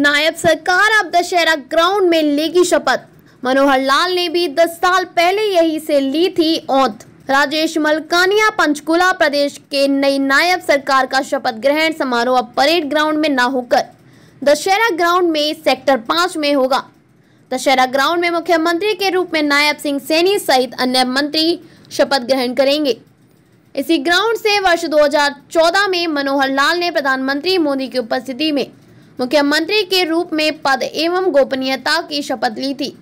नायब सरकार अब दशहरा ग्राउंड में लेगी शपथ मनोहर लाल ने भी 10 साल पहले यही से ली थी औत राजेश मलकानिया पंचकुला प्रदेश के नई नायब सरकार का शपथ ग्रहण समारोह अब परेड ग्राउंड में न होकर दशहरा ग्राउंड में सेक्टर पांच में होगा दशहरा ग्राउंड में मुख्यमंत्री के रूप में नायब सिंह सैनी सहित अन्य मंत्री शपथ ग्रहण करेंगे इसी ग्राउंड से वर्ष 2014 में मनोहर लाल ने प्रधानमंत्री मोदी की उपस्थिति में मुख्यमंत्री के रूप में पद एवं गोपनीयता की शपथ ली थी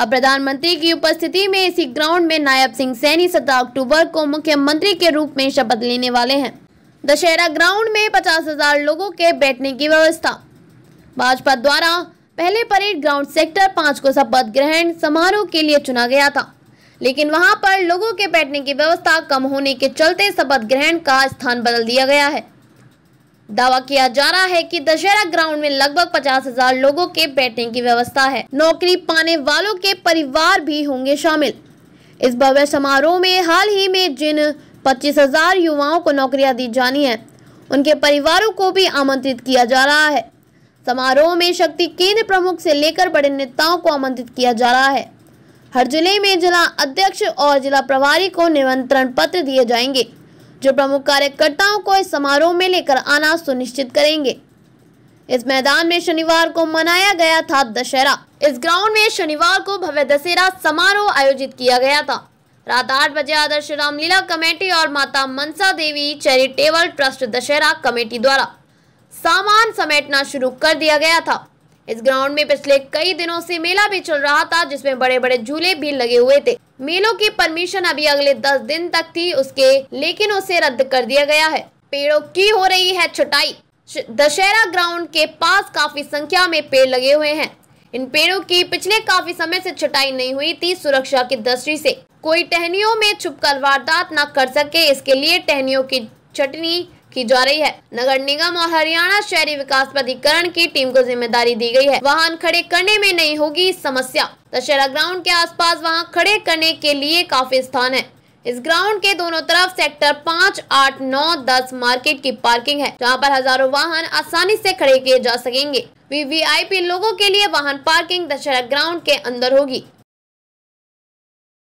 अब प्रधानमंत्री की उपस्थिति में इसी ग्राउंड में नायब सिंह सैनी सत्रह अक्टूबर को मुख्यमंत्री के रूप में शपथ लेने वाले हैं दशहरा ग्राउंड में पचास हजार लोगों के बैठने की व्यवस्था भाजपा द्वारा पहले परेड ग्राउंड सेक्टर पांच को शपथ ग्रहण समारोह के लिए चुना गया था लेकिन वहां पर लोगों के बैठने की व्यवस्था कम होने के चलते शपथ ग्रहण का स्थान बदल दिया गया है दावा किया जा रहा है कि दशहरा ग्राउंड में लगभग पचास हजार लोगों के बैठने की व्यवस्था है नौकरी पाने वालों के परिवार भी होंगे शामिल इस भव्य समारोह में हाल ही में जिन पच्चीस हजार युवाओं को नौकरियां दी जानी है उनके परिवारों को भी आमंत्रित किया जा रहा है समारोह में शक्ति केंद्र प्रमुख से लेकर बड़े नेताओं को आमंत्रित किया जा रहा है हर जिले में जिला अध्यक्ष और जिला प्रभारी को निमंत्रण पत्र दिए जाएंगे जो प्रमुख कार्यकर्ताओं को इस समारोह में लेकर आना सुनिश्चित करेंगे इस मैदान में शनिवार को मनाया गया था दशहरा इस ग्राउंड में शनिवार को भव्य दशहरा समारोह आयोजित किया गया था रात आठ बजे आदर्श रामलीला कमेटी और Mata Mansa Devi charitable trust Dussehra committee द्वारा सामान समेटना शुरू कर दिया गया था इस ग्राउंड में पिछले कई दिनों से मेला भी चल रहा था जिसमें बड़े बड़े झूले भी लगे हुए थे मेलों की परमिशन अभी अगले दस दिन तक थी उसके लेकिन उसे रद्द कर दिया गया है पेड़ों की हो रही है छुटाई दशहरा ग्राउंड के पास काफी संख्या में पेड़ लगे हुए हैं इन पेड़ों की पिछले काफी समय से छुटाई नहीं हुई थी सुरक्षा की दृष्टि से कोई टहनियों में छुपकर वारदात न कर सके इसके लिए टहनियों की चटनी की जा रही है नगर निगम और हरियाणा शहरी विकास प्राधिकरण की टीम को जिम्मेदारी दी गई है वाहन खड़े करने में नहीं होगी समस्या दशहरा ग्राउंड के आसपास वहां खड़े करने के लिए काफी स्थान है इस ग्राउंड के दोनों तरफ सेक्टर पाँच आठ नौ दस मार्केट की पार्किंग है जहाँ पर हजारों वाहन आसानी ऐसी खड़े किए जा सकेंगे वी लोगों के लिए वाहन पार्किंग दशहरा ग्राउंड के अंदर होगी